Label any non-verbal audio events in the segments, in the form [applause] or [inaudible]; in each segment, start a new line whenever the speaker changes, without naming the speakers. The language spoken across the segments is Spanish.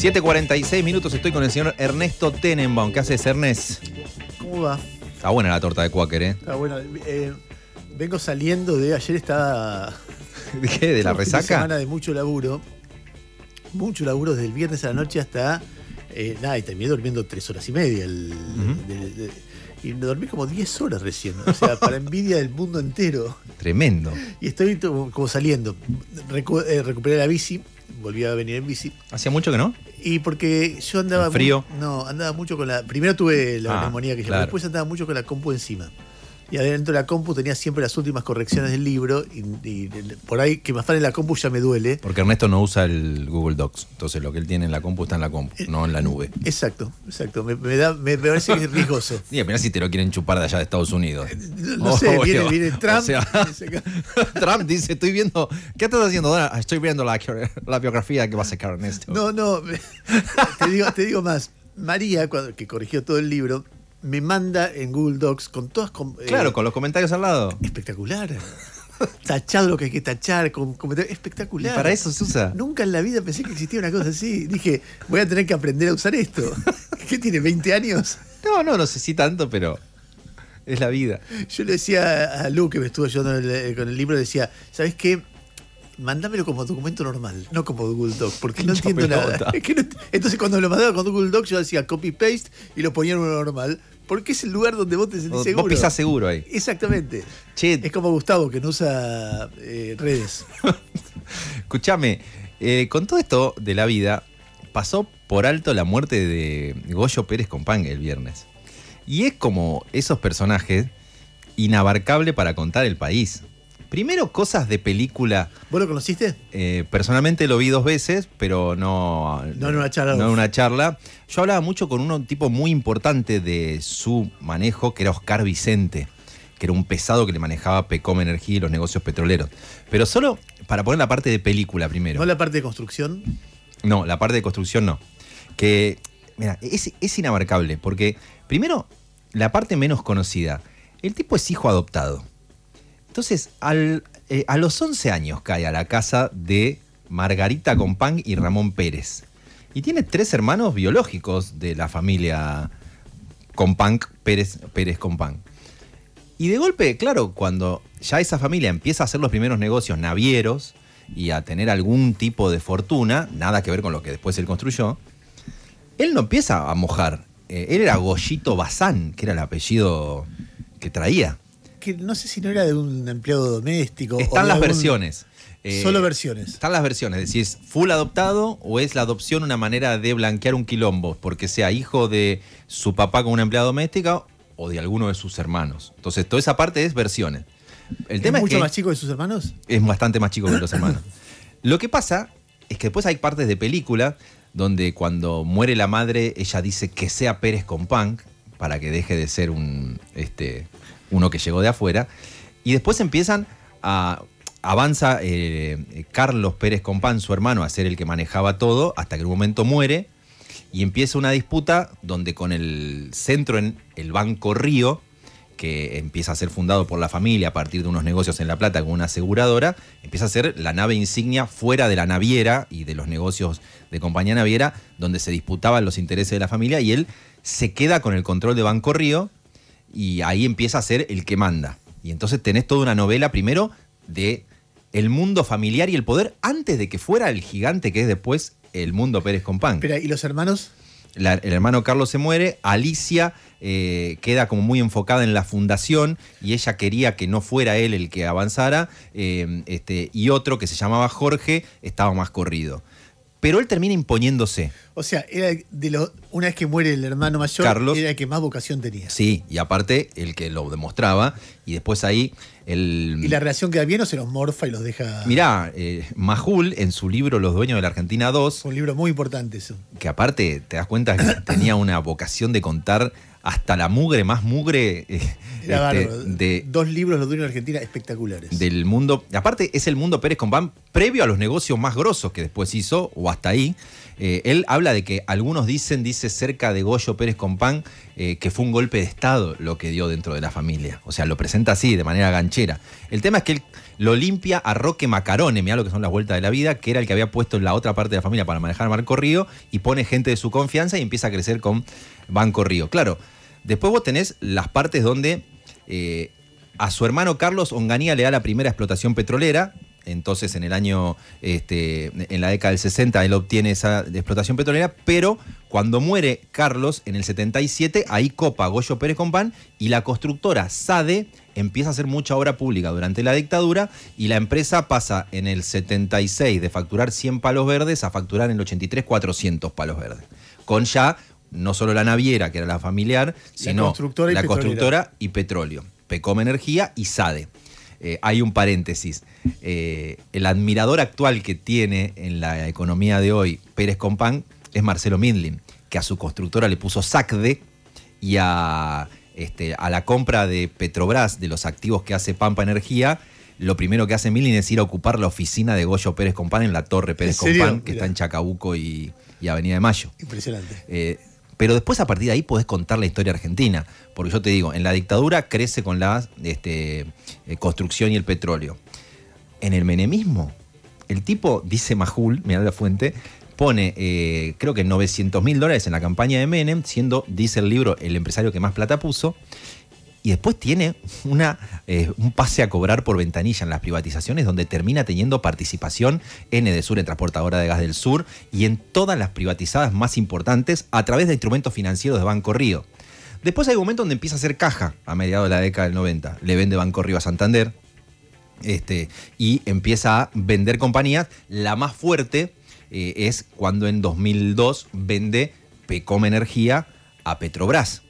7.46 minutos estoy con el señor Ernesto Tenenbaum. ¿Qué haces, Ernest? ¿Cómo va? Está buena la torta de cuáquer, ¿eh?
Está buena. Eh, vengo saliendo de ayer estaba...
¿De [laughs] qué? ¿De la resaca? Una semana de
mucho laburo. Mucho laburo desde el viernes a la noche hasta... Eh, nada, y terminé durmiendo tres horas y media. y me dormí como diez horas recién. O sea, para envidia del mundo entero. Tremendo. Y estoy como saliendo. Eh, recuperé la bici volvía a venir en bici. ¿Hacía mucho que no? Y porque yo andaba. frío? no, andaba mucho con la. Primero tuve la ah, neumonía que después andaba mucho con la compu encima y adentro de la compu tenía siempre las últimas correcciones del libro y, por ahí que más me en la compu ya me duele.
Porque Ernesto no usa el Google Docs, entonces
lo que él tiene en la compu está en la compu, eh, no en la nube. Exacto, exacto, me, parece que es riesgoso.
y apenas [laughs] si te lo quieren chupar de allá de Estados Unidos. Eh, no, sé, viene, viene, Trump. [laughs] [laughs] Trump dice, estoy viendo, ¿qué estás haciendo? Ah, estoy viendo la, biografía que va a sacar Ernesto.
No, no, te digo, más, María, que corrigió todo el libro, me manda en Google Docs con todas. Eh, claro, con los comentarios al lado. Espectacular. [laughs] Tachado lo que hay que tachar, con, espectacular. para eso se usa. Nunca en la vida pensé que existía una cosa así. Dije, voy a tener que aprender a usar esto. [laughs] ¿Qué tiene? ¿20 años? No, no, no sé si tanto, pero es la vida. Yo le decía a Lu, que me estuvo ayudando eh, con el libro, decía, ¿sabes qué? mándamelo como documento normal, no como Google Docs, porque no [laughs] entiendo nada. [laughs] entonces cuando lo mandaba con Google Docs yo hacía copy-paste y lo ponía en uno normal, porque es el lugar donde vos te sentís seguro. Vos pisás seguro ahí. Exactamente. [laughs] Es como Gustavo, que no usa eh, redes.
Escuchame, eh, con todo esto de la vida, pasó por alto la muerte de Goyo Pérez Compangue el viernes. Y es como esos personajes inabarcable para contar el país. Primero, cosas de película. ¿Vos lo conociste? Eh, personalmente lo vi dos veces, pero no. No en una charla. No una charla. Yo hablaba mucho con un tipo muy importante de su manejo, que era Oscar Vicente, que era un pesado que le manejaba Pecom Energía y los negocios petroleros. Pero solo para poner la parte de película primero. ¿No la parte de construcción? No, la parte de construcción no. Que, mira, es, es inabarcable, porque primero, la parte menos conocida. El tipo es hijo adoptado. Entonces, eh, a los 11 años cae a la casa de Margarita Compán y Ramón Pérez. Y tiene tres hermanos biológicos de la familia Compán, Pérez, Pérez Compán. Y de golpe, claro, cuando ya esa familia empieza a hacer los primeros negocios navieros y a tener algún tipo de fortuna, nada que ver con lo que después él construyó, él no empieza a mojar. Eh, él era Goyito Bazán, que era el apellido que traía
que no sé si no era de un empleado doméstico. Están las versiones.
Eh, Solo versiones. Están las versiones, es decir, es full adoptado o es la adopción una manera de blanquear un quilombo, porque sea hijo de su papá con una empleada doméstica o de alguno de sus hermanos. Entonces, toda esa parte es versiones. El ¿Es tema mucho más chico
que sus hermanos?
Es bastante más chico que los [laughs] hermanos. Lo que pasa es que después hay partes de película donde cuando muere la madre, ella dice que sea Pérez con Punk para que deje de ser un este, uno que llegó de afuera. Y después empiezan a. Avanza eh, Carlos Pérez Compán, su hermano, a ser el que manejaba todo, hasta que en un momento muere y empieza una disputa donde con el centro en el Banco Río, que empieza a ser fundado por la familia a partir de unos negocios en La Plata con una aseguradora, empieza a ser la nave insignia fuera de la naviera y de los negocios de compañía naviera, donde se disputaban los intereses de la familia y él se queda con el control de Banco Río y ahí empieza a ser el que manda. Y entonces tenés toda una novela primero de el mundo familiar y el poder antes de que fuera el gigante que es después el mundo Pérez Compán. Pero, ¿y los hermanos? el hermano Carlos se muere, Alicia eh, queda como muy enfocada en la fundación y ella quería que no fuera él el que avanzara, eh, este, y otro que se llamaba Jorge estaba más corrido pero él termina imponiéndose.
O sea, era de lo, una vez que muere el hermano mayor, era el que más vocación tenía.
Sí, y aparte el que lo demostraba, y después ahí el... ¿Y la
relación queda bien o se los morfa y los deja...?
Mirá, eh, Majul, en su libro Los Dueños de la Argentina 2... Un libro muy
importante eso.
Que aparte, te das cuenta que [coughs] tenía una vocación de contar hasta la mugre, más mugre. Eh, este, de,
Dos libros los dueños Argentina espectaculares.
Del mundo. Aparte, es el mundo Pérez Pan, previo a los negocios más grosos que después hizo, o hasta ahí. Eh, él habla de que algunos dicen, dice cerca de Goyo Pérez Compán, pan, eh, que fue un golpe de Estado lo que dio dentro de la familia. O sea, lo presenta así, de manera ganchera. El tema es que él lo limpia a Roque Macarone, mirá lo que son las vueltas de la vida, que era el que había puesto en la otra parte de la familia para manejar a Marco Río, y pone gente de su confianza y empieza a crecer con Banco Río. Claro, después vos tenés las partes donde eh, a su hermano Carlos Onganía le da la primera explotación petrolera, entonces en el año, este, en la década del 60 él obtiene esa explotación petrolera, pero cuando muere Carlos en el 77, ahí copa Goyo Pérez Compán y la constructora SADE empieza a hacer mucha obra pública durante la dictadura y la empresa pasa en el 76 de facturar 100 palos verdes a facturar en el 83 400 palos verdes. Con ya no solo la naviera, que era la familiar, sino la constructora y, petróleo, Pecom Energía y SADE. Eh, hay un paréntesis. Eh, el admirador actual que tiene en la economía de hoy Pérez Compán es Marcelo Mindlin, que a su constructora le puso SACDE y a este, a la compra de Petrobras, de los activos que hace Pampa Energía, lo primero que hace Milin es ir a ocupar la oficina de Goyo Pérez Compán en la Torre Pérez Compán, que está en Chacabuco y, Avenida de Mayo.
Impresionante.
Eh, pero después a partir de ahí podés contar la historia argentina, porque yo te digo, en la dictadura crece con la este, eh, construcción y el petróleo. En el menemismo, el tipo, dice Majul, mira la fuente, pone, eh, creo que 900 mil dólares en la campaña de Menem, siendo, dice el libro, el empresario que más plata puso. Y después tiene una, eh, un pase a cobrar por ventanilla en las privatizaciones, donde termina teniendo participación en Edesur, en Transportadora de Gas del Sur, y en todas las privatizadas más importantes a través de instrumentos financieros de Banco Río. Después hay un momento donde empieza a hacer caja a mediados de la década del 90. Le vende Banco Río a Santander este, y empieza a vender compañías. La más fuerte eh, es cuando en 2002 vende Pecom Energía a Petrobras,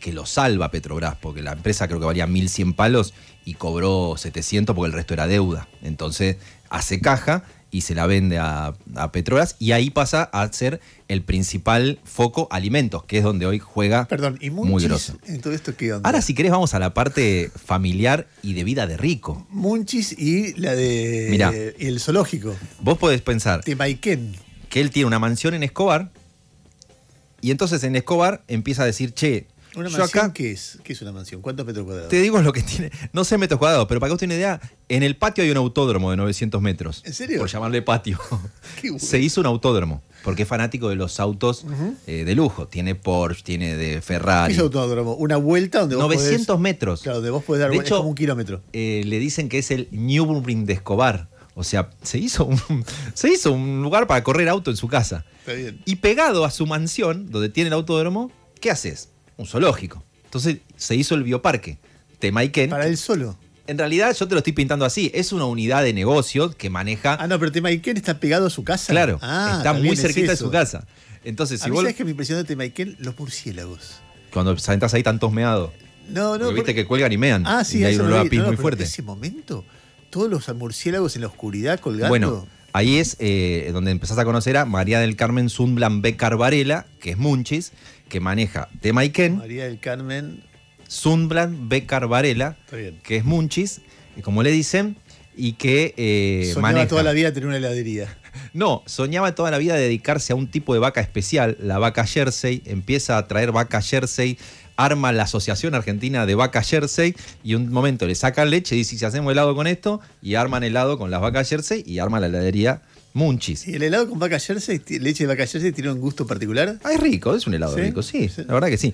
que lo salva Petrobras, porque la empresa creo que valía 1.100 palos y cobró 700 porque el resto era deuda. Entonces hace caja y se la vende a, a, Petrolas y ahí pasa a ser el principal foco alimentos, que es donde hoy juega Perdón, ¿y Munchis, muy
En todo esto, ¿qué onda?
Ahora si querés vamos a la parte familiar y de vida de rico. Munchis y la de Y el zoológico. Vos podés pensar que él tiene una mansión en Escobar y entonces en Escobar empieza a decir, che, ¿Una qué
es? una mansión? ¿Cuántos metros cuadrados? Te digo lo
que [laughs] tiene, no sé metros cuadrados, pero para que usted tenga una idea, en el patio hay un autódromo de 900 metros. ¿En serio? Por llamarle patio. [laughs] Se hizo un autódromo, porque es fanático de los autos eh, de lujo. Tiene Porsche, tiene de Ferrari. ¿Qué es
autódromo? ¿Una vuelta donde vos 900 metros. Claro, de vos podés dar como
un kilómetro. Eh, le dicen que es el New de Escobar. O sea, se hizo, un, [laughs] se hizo un lugar para correr auto en su casa. Está bien. Y pegado a su mansión, donde tiene el autódromo, ¿qué haces? un zoológico. Entonces se hizo el bioparque, Temaiken. Para él solo. En realidad yo te lo estoy pintando así, es una unidad de negocio que maneja... Ah, no, pero Temaiken está pegado a su casa. Claro, ah, está muy cerquita de su casa.
Entonces, si a vos... que me impresionó de Temaiken? Los murciélagos.
Cuando sentás ahí tan meados.
No, no. viste
que cuelgan y mean. Ah, sí, y hay un muy fuerte. En
ese momento, todos los murciélagos en la oscuridad colgando. Bueno,
Ahí es eh, donde empezás a conocer a María del Carmen Zumblan B. Varela, que es Munchis, que maneja Tema y
María del Carmen.
Zumblan B. Carvarela, que es Munchis, como le dicen, y que eh, Soñaba toda la vida
tener una heladería. [laughs]
No, soñaba toda la vida dedicarse a un tipo de vaca especial, la vaca jersey. Empieza a traer vaca jersey arma la Asociación Argentina de Vaca Jersey y un momento le sacan leche y dice, si hacemos helado con esto, y arman helado con las vacas Jersey y arma la heladería Munchis. ¿Y ¿El helado con vaca jersey, leche de vaca jersey, tiene un gusto particular? Ah, es rico, es un helado rico, sí, la verdad que sí.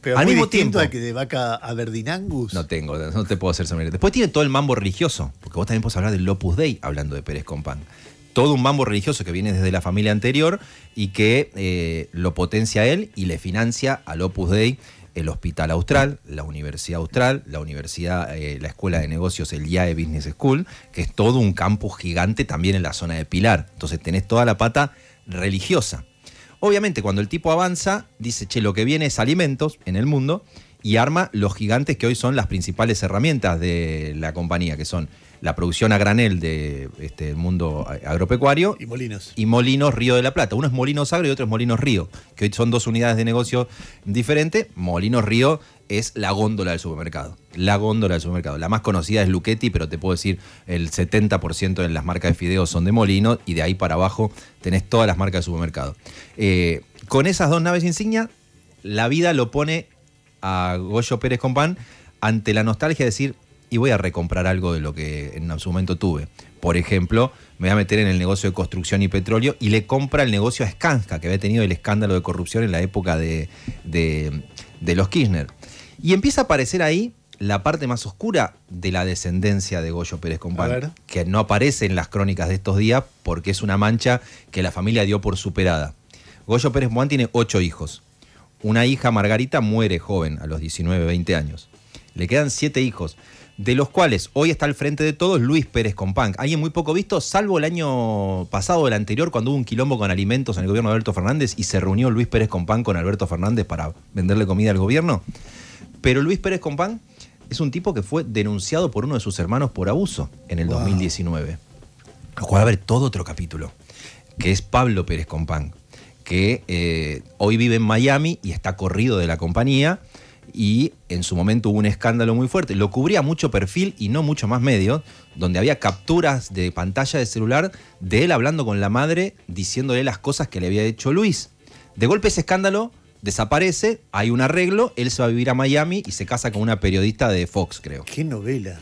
Pero al mismo tiempo que de vaca Aberdinangus. No tengo, no te puedo hacer sommelier. Después tiene todo el mambo religioso, porque vos también podés hablar del Opus Dei hablando de Pérez Compán. Todo un mambo religioso que viene desde la familia anterior y que eh, lo potencia él y le financia al Opus Dei el Hospital Austral, la Universidad Austral, la Universidad, eh, la Escuela de Negocios, el IAE Business School, que es todo un campus gigante también en la zona de Pilar. Entonces tenés toda la pata religiosa. Obviamente, cuando el tipo avanza, dice, che, lo que viene es alimentos en el mundo y arma los gigantes que hoy son las principales herramientas de la compañía, que son la producción a granel de este mundo agropecuario. Y Molinos. Y Molinos Río de la Plata. Uno es Molinos Agro y otro es Molinos Río, que hoy son dos unidades de negocio diferentes. Molinos Río es la góndola del supermercado. La góndola del supermercado. La más conocida es Luchetti, pero te puedo decir el 70% de las marcas de fideos son de Molinos y de ahí para abajo tenés todas las marcas de supermercado. Eh, con esas dos naves insignia, la vida lo pone a Goyo Pérez Compán ante la nostalgia de decir, y voy a recomprar algo de lo que en su momento tuve. Por ejemplo, me voy a meter en el negocio de construcción y petróleo y le compra el negocio a Skanska, que había tenido el escándalo de corrupción en la época de, de los Kirchner. Y empieza a aparecer ahí la parte más oscura de la descendencia de Goyo Pérez Compán, que no aparece en las crónicas de estos días porque es una mancha que la familia dio por superada. Goyo Pérez Compán tiene ocho hijos. Una hija, Margarita, muere joven a los 19, 20 años. Le quedan siete hijos de los cuales hoy está al frente de todos Luis Pérez Compán, alguien muy poco visto, salvo el año pasado, el anterior, cuando hubo un quilombo con alimentos en el gobierno de Alberto Fernández y se reunió Luis Pérez Compán con Alberto Fernández para venderle comida al gobierno. Pero Luis Pérez Compán es un tipo que fue denunciado por uno de sus hermanos por abuso en el 2019. Lo cual va a haber todo otro capítulo, que es Pablo Pérez Compán, que eh, hoy vive en Miami y está corrido de la compañía y en su momento hubo un escándalo muy fuerte. Lo cubría mucho perfil y no mucho más medio, donde había capturas de pantalla de celular de él hablando con la madre, diciéndole las cosas que le había hecho Luis. De golpe ese escándalo desaparece, hay un arreglo, él se va a vivir a Miami y se casa con una periodista de Fox, creo. ¡Qué novela!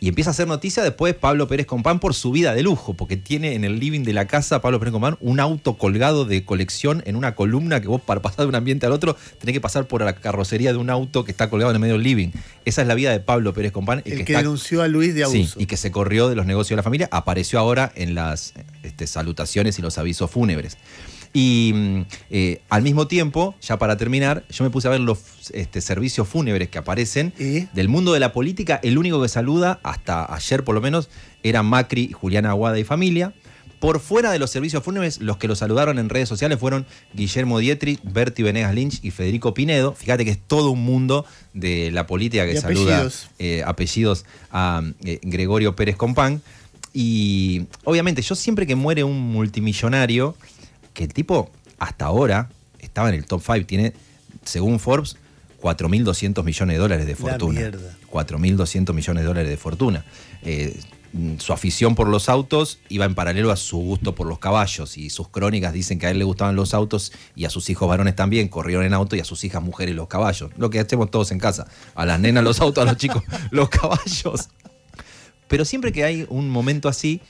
Y empieza a hacer noticia después Pablo Pérez Compán por su vida de lujo, porque tiene en el living de la casa Pablo Pérez Compán un auto colgado de colección en una columna que vos para pasar de un ambiente al otro tenés que pasar por la carrocería de un auto que está colgado en el medio del living. Esa es la vida de Pablo Pérez Compán. El, que, denunció a Luis de abuso. y que se corrió de los negocios de la familia, apareció ahora en las este, salutaciones y los avisos fúnebres. Y mm, eh, al mismo tiempo, ya para terminar, yo me puse a ver los este, servicios fúnebres que aparecen. Del mundo de la política, el único que saluda, hasta ayer por lo menos, era Macri, Juliana Aguada y familia. Por fuera de los servicios fúnebres, los que lo saludaron en redes sociales fueron Guillermo Dietrich, Berti Venegas Lynch y Federico Pinedo. Fíjate que es todo un mundo de la política que saluda apellidos, eh, apellidos a eh, Gregorio Pérez Compán. Y obviamente, yo siempre que muere un multimillonario, que el tipo hasta ahora estaba en el top 5, tiene, según Forbes, 4.200 millones de dólares de fortuna. 4.200 millones de dólares de fortuna. su afición por los autos iba en paralelo a su gusto por los caballos y sus crónicas dicen que a él le gustaban los autos y a sus hijos varones también, corrieron en auto y a sus hijas mujeres los caballos. Lo que hacemos todos en casa, a las nenas los autos, a los chicos [laughs] los caballos. Pero siempre que hay un momento así,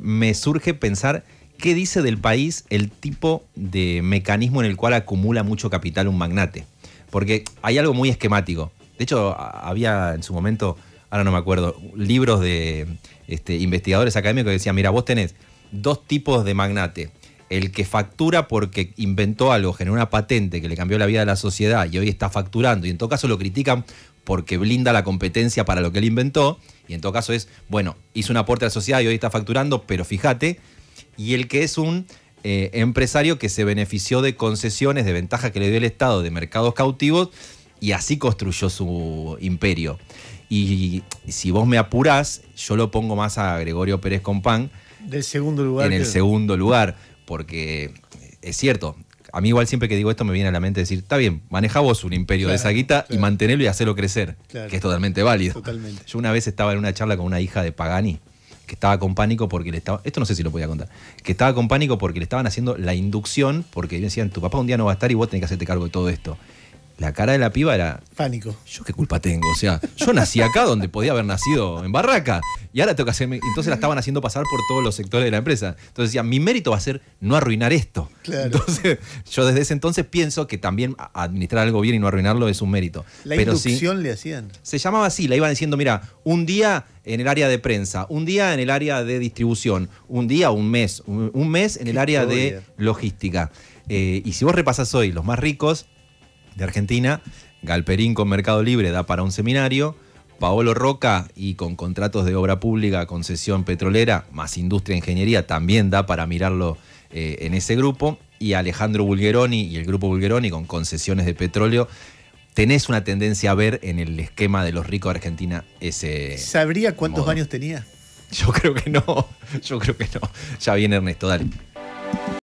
me surge pensar ¿Qué dice del país el tipo de mecanismo en el cual acumula mucho capital un magnate? Porque hay algo muy esquemático. De hecho, había en su momento, ahora no me acuerdo, libros de este, investigadores académicos que decían, mira, vos tenés dos tipos de magnate. El que factura porque inventó algo, generó una patente que le cambió la vida a la sociedad y hoy está facturando. Y en todo caso lo critican porque blinda la competencia para lo que él inventó. Y en todo caso es, bueno, hizo un aporte a la sociedad y hoy está facturando, pero fíjate y el que es un eh, empresario que se benefició de concesiones, de ventaja que le dio el Estado de mercados cautivos y así construyó su imperio. Y, si vos me apurás, yo lo pongo más a Gregorio Pérez Compán. Del segundo lugar. En el segundo lugar, porque eh, es cierto, a mí igual siempre que digo esto me viene a la mente decir, está bien, maneja vos un imperio de esa guita y mantenerlo y hacerlo crecer, que es totalmente válido. Totalmente. Yo una vez estaba en una charla con una hija de Pagani que estaba con pánico porque le estaba, esto no sé si lo podía contar, que estaba con pánico porque le estaban haciendo la inducción, porque decían, tu papá un día no va a estar y vos tenés que hacerte cargo de todo esto la cara de la piba era. Pánico. ¿Yo qué culpa tengo? O sea, yo nací acá donde podía haber nacido, en Barraca. Y ahora tengo que hacerme. Entonces la estaban haciendo pasar por todos los sectores de la empresa. Entonces decía, mi mérito va a ser no arruinar esto. Claro. Entonces, yo desde ese entonces pienso que también administrar algo bien y no arruinarlo es un mérito. ¿La inducción le hacían? Se llamaba así, la iban diciendo, mira, un día en el área de prensa, un día en el área de distribución, un día, un mes, un, mes en el área de logística. Eh, y si vos repasas hoy los más ricos, de Argentina. Galperín con Mercado Libre da para un seminario. Paolo Roca y con contratos de obra pública, concesión petrolera, más industria e ingeniería, también da para mirarlo eh, en ese grupo. Y Alejandro Bulgeroni y el grupo Bulgeroni con concesiones de petróleo. Tenés una tendencia a ver en el esquema de los ricos de Argentina ese.
¿Sabría cuántos años tenía?
Yo creo que no, yo creo que no. Ya viene Ernesto, dale.